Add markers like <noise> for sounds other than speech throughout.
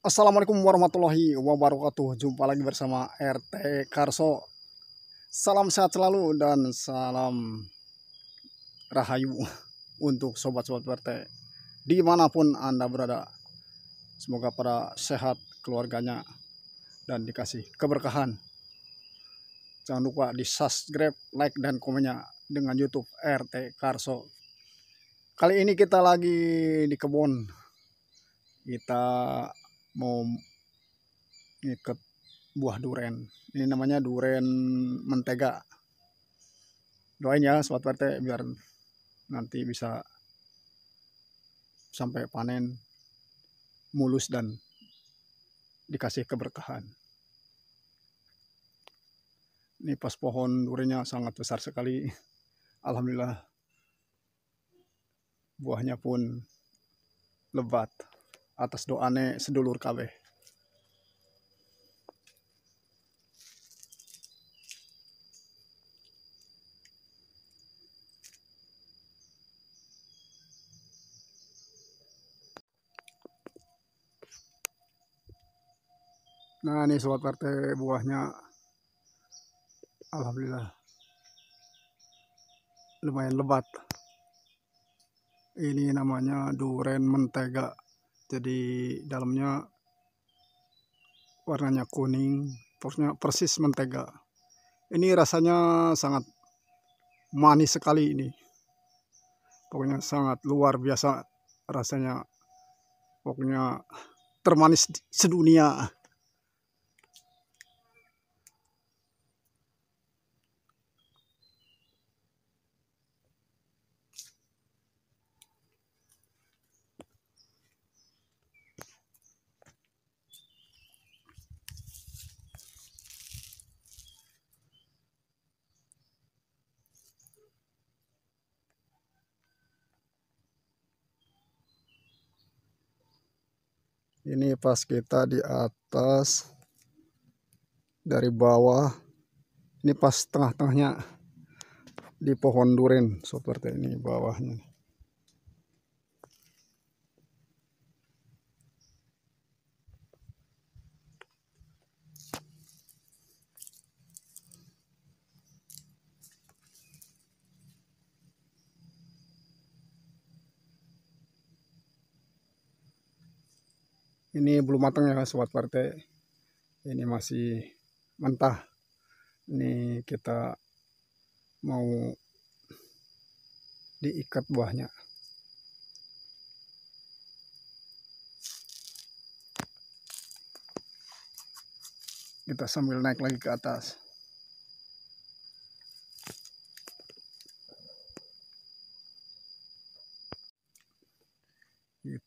Assalamualaikum warahmatullahi wabarakatuh Jumpa lagi bersama RT Karso Salam sehat selalu dan salam Rahayu <laughs> Untuk sobat-sobat RT Dimanapun Anda berada Semoga para sehat keluarganya Dan dikasih keberkahan Jangan lupa di subscribe, like, dan komennya Dengan Youtube RT Karso Kali ini kita lagi di kebun Kita mau ngikat buah duren ini namanya duren mentega doain ya sobat RT biar nanti bisa sampai panen mulus dan dikasih keberkahan ini pas pohon durinya sangat besar sekali <laughs> Alhamdulillah buahnya pun lebat atas doane sedulur kabeh. Nah ini sobat partai buahnya Alhamdulillah Lumayan lebat Ini namanya duren mentega jadi dalamnya warnanya kuning pokoknya persis mentega ini rasanya sangat manis sekali ini pokoknya sangat luar biasa rasanya pokoknya termanis sedunia ini pas kita di atas dari bawah ini pas tengah-tengahnya di pohon durian seperti ini bawahnya ini belum matang ya sobat partai ini masih mentah ini kita mau diikat buahnya kita sambil naik lagi ke atas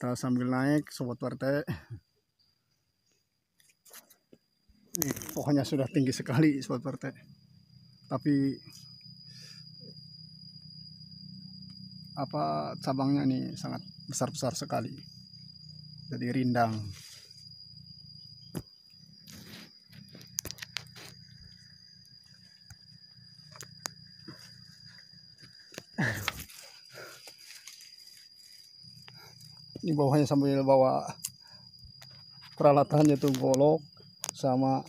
kita sambil naik sobat warte nih pohonnya sudah tinggi sekali sobat warte tapi apa cabangnya nih sangat besar-besar sekali jadi rindang di bawahnya sambil bawa peralatannya tuh golok sama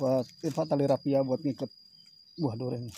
buat eh, tali rapia buat ngikat buah durian.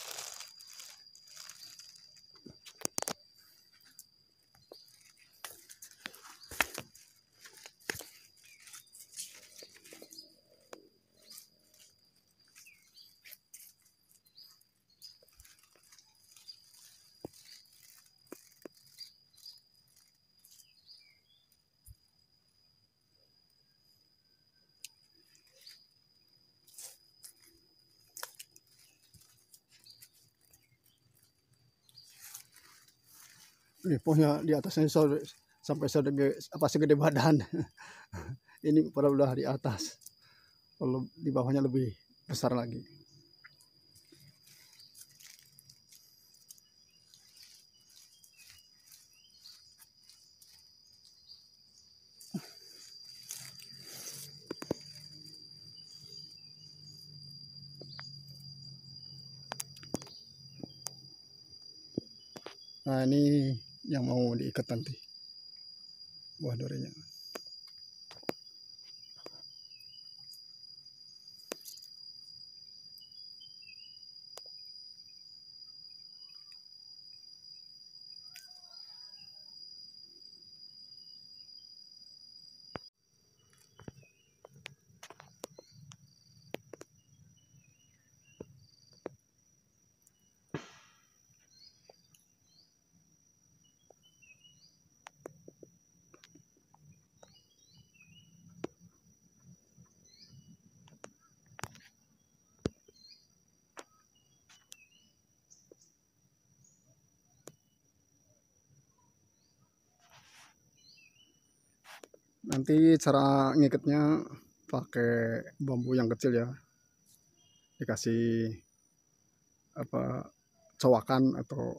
ini pohonnya di atasnya sampai segede apa segede badan <laughs> ini pada udah di atas kalau di bawahnya lebih besar lagi Nah ini yang mau diikat nanti buah durinya nanti cara ngikatnya pakai bambu yang kecil ya dikasih apa cowakan atau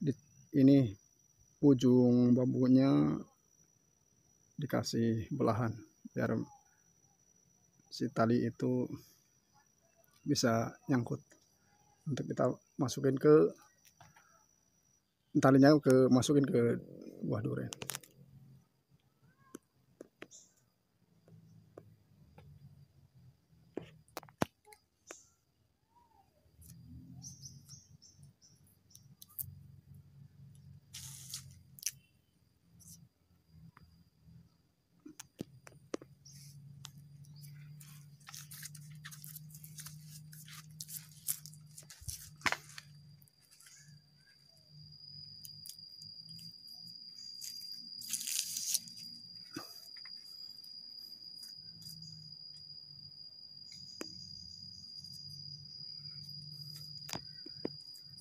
di, ini ujung bambunya dikasih belahan biar si tali itu bisa nyangkut untuk kita masukin ke talinya ke masukin ke buah durian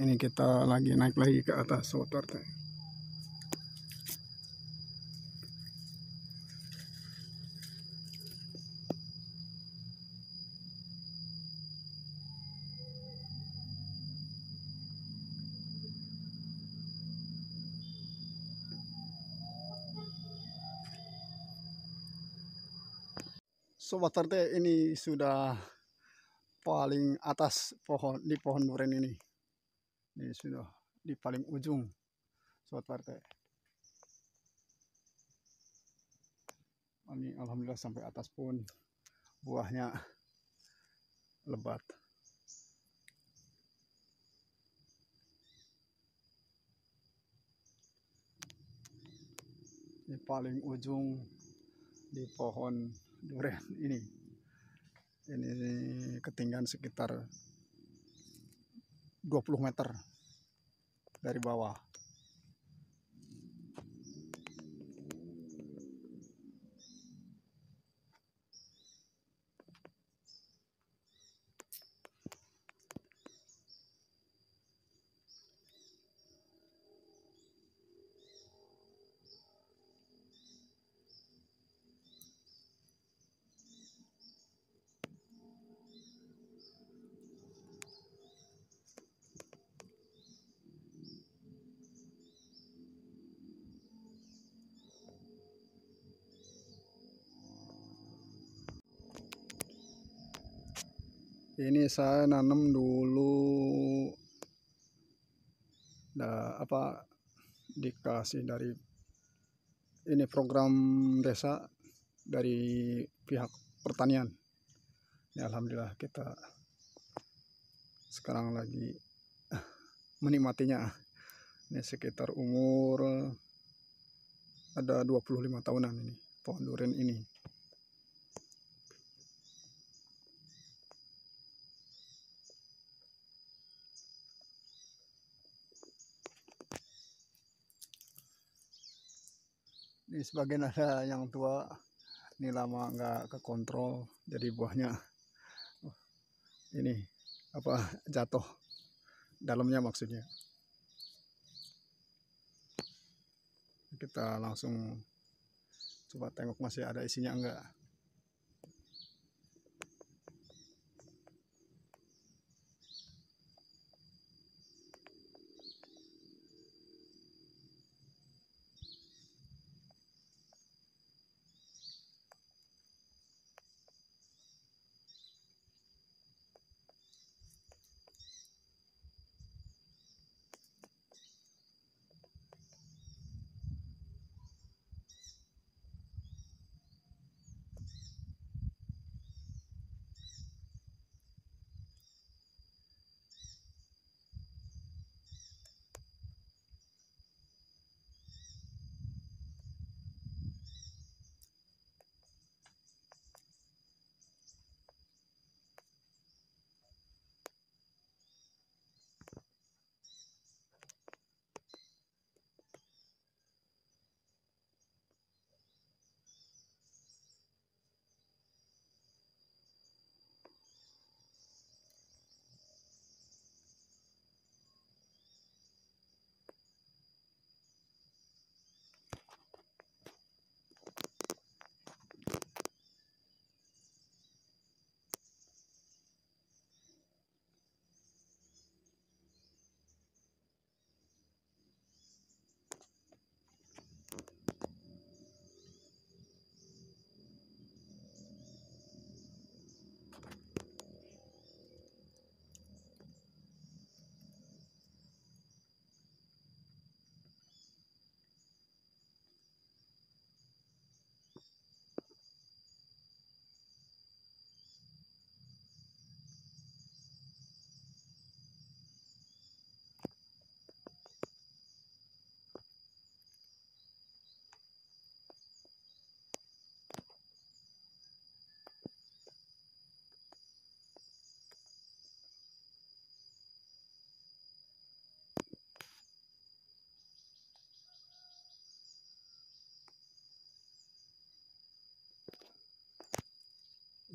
ini kita lagi naik lagi ke atas sobat warta Sobat Tarte ini sudah paling atas pohon di pohon muren ini ini sudah di paling ujung sobat partai ini alhamdulillah sampai atas pun buahnya lebat di paling ujung di pohon durian ini ini ketinggian sekitar 20 meter dari bawah ini saya nanam dulu da, apa dikasih dari ini program desa dari pihak pertanian ya Alhamdulillah kita sekarang lagi menikmatinya ini sekitar umur ada 25 tahunan ini pohon durian ini ini sebagian ada yang tua ini lama nggak ke kontrol, jadi buahnya oh, ini apa jatuh dalamnya maksudnya kita langsung coba tengok masih ada isinya enggak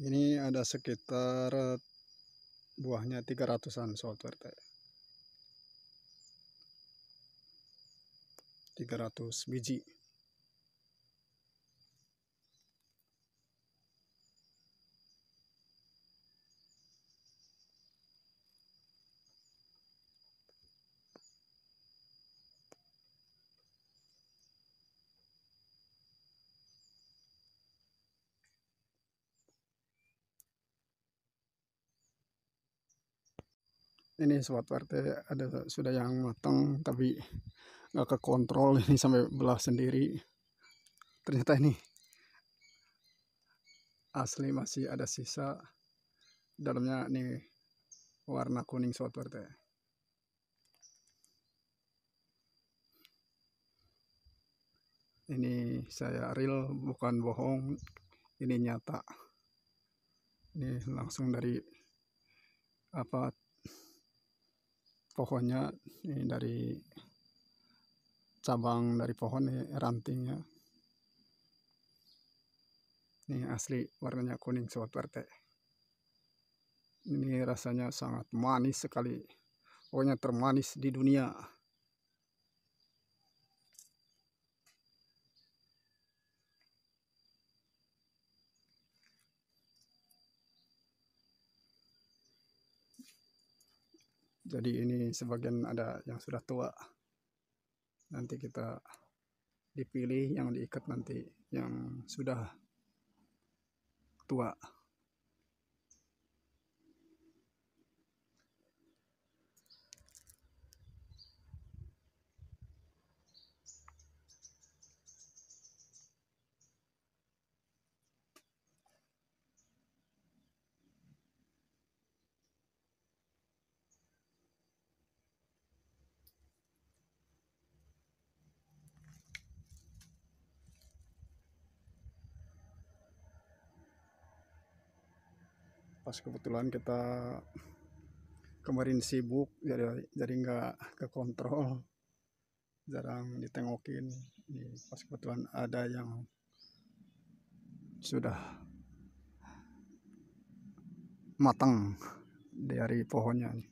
ini ada sekitar eh, buahnya 300an software teh 300 biji ini sobat ada sudah yang matang tapi nggak kontrol ini sampai belah sendiri ternyata ini asli masih ada sisa dalamnya ini warna kuning sobat ini saya real bukan bohong ini nyata ini langsung dari apa pohonnya ini dari cabang dari pohon ini rantingnya ini asli warnanya kuning sobat RT ini rasanya sangat manis sekali pokoknya termanis di dunia jadi ini sebagian ada yang sudah tua nanti kita dipilih yang diikat nanti yang sudah tua pas kebetulan kita kemarin sibuk jadi jadi nggak ke kontrol jarang ditengokin ini pas kebetulan ada yang sudah matang dari pohonnya nih.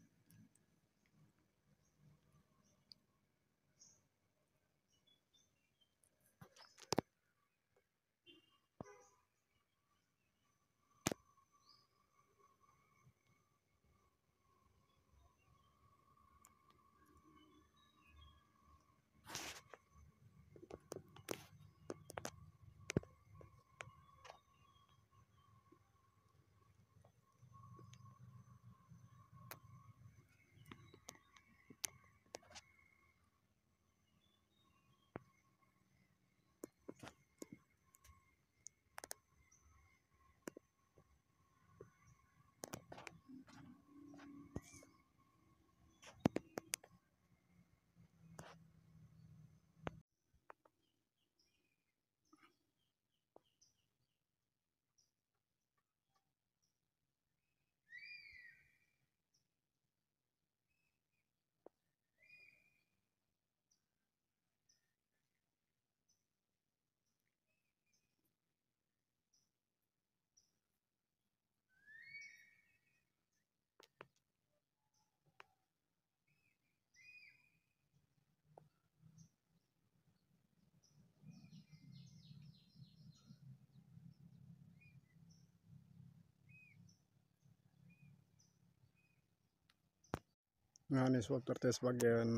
nah ini swab test bagian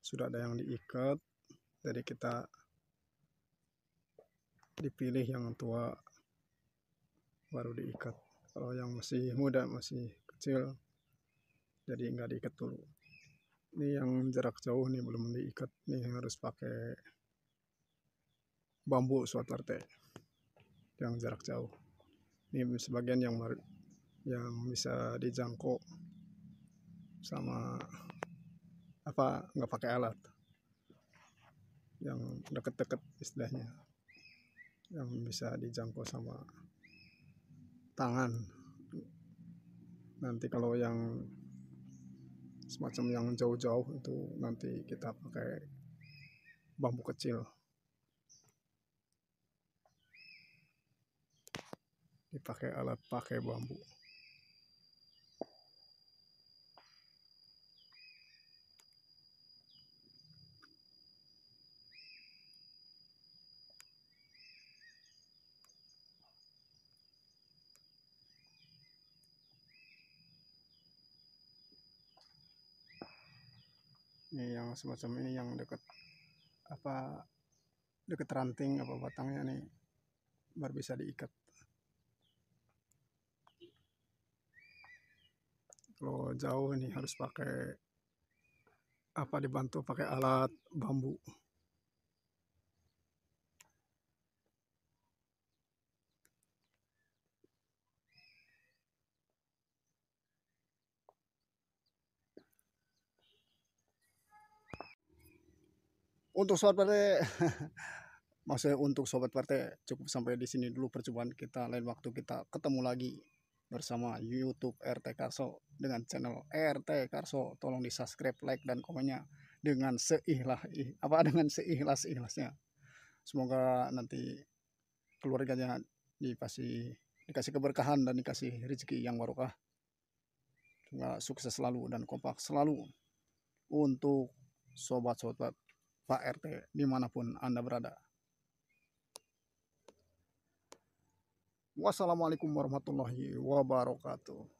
sudah ada yang diikat jadi kita dipilih yang tua baru diikat kalau yang masih muda masih kecil jadi nggak diikat dulu ini yang jarak jauh nih belum diikat nih harus pakai bambu swatter yang jarak jauh ini sebagian yang yang bisa dijangkau sama apa nggak pakai alat yang deket-deket istilahnya yang bisa dijangkau sama tangan nanti kalau yang semacam yang jauh-jauh itu nanti kita pakai bambu kecil dipakai alat pakai bambu yang semacam ini yang dekat apa dekat ranting apa batangnya nih baru bisa diikat kalau jauh nih harus pakai apa dibantu pakai alat bambu untuk sobat partai <laughs> maksudnya untuk sobat partai cukup sampai di sini dulu percobaan kita lain waktu kita ketemu lagi bersama YouTube RT Karso dengan channel RT Karso. Tolong di subscribe, like dan komennya dengan seikhlas apa <laughs> dengan seikhlas ikhlasnya. Semoga nanti keluarganya dikasih dikasih keberkahan dan dikasih rezeki yang barokah. Semoga sukses selalu dan kompak selalu untuk sobat-sobat Pak RT dimanapun Anda berada. Wassalamualaikum warahmatullahi wabarakatuh.